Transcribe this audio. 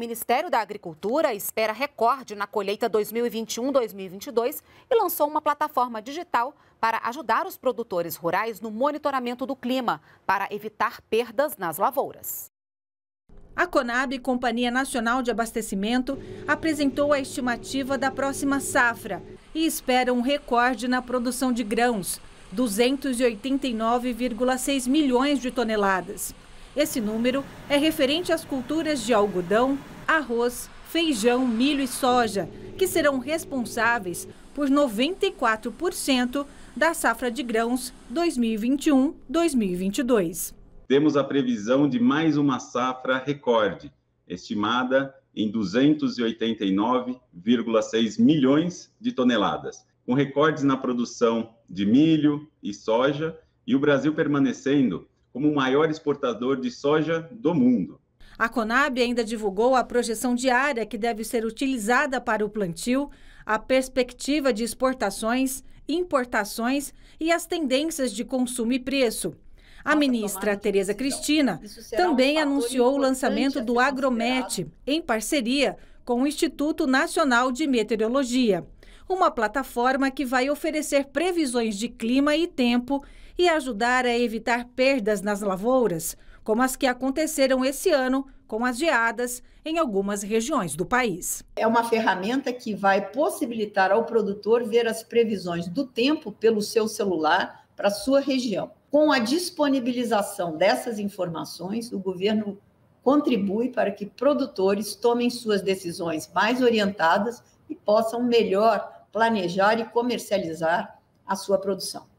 Ministério da Agricultura espera recorde na colheita 2021-2022 e lançou uma plataforma digital para ajudar os produtores rurais no monitoramento do clima, para evitar perdas nas lavouras. A Conab, Companhia Nacional de Abastecimento, apresentou a estimativa da próxima safra e espera um recorde na produção de grãos, 289,6 milhões de toneladas. Esse número é referente às culturas de algodão, arroz, feijão, milho e soja, que serão responsáveis por 94% da safra de grãos 2021-2022. Temos a previsão de mais uma safra recorde, estimada em 289,6 milhões de toneladas, com recordes na produção de milho e soja, e o Brasil permanecendo como o maior exportador de soja do mundo. A Conab ainda divulgou a projeção diária que deve ser utilizada para o plantio, a perspectiva de exportações, importações e as tendências de consumo e preço. A ministra Tereza Cristina também um anunciou o lançamento do Agromete, em parceria com o Instituto Nacional de Meteorologia, uma plataforma que vai oferecer previsões de clima e tempo e ajudar a evitar perdas nas lavouras, como as que aconteceram esse ano com as geadas em algumas regiões do país. É uma ferramenta que vai possibilitar ao produtor ver as previsões do tempo pelo seu celular para sua região. Com a disponibilização dessas informações, o governo contribui para que produtores tomem suas decisões mais orientadas e possam melhor planejar e comercializar a sua produção.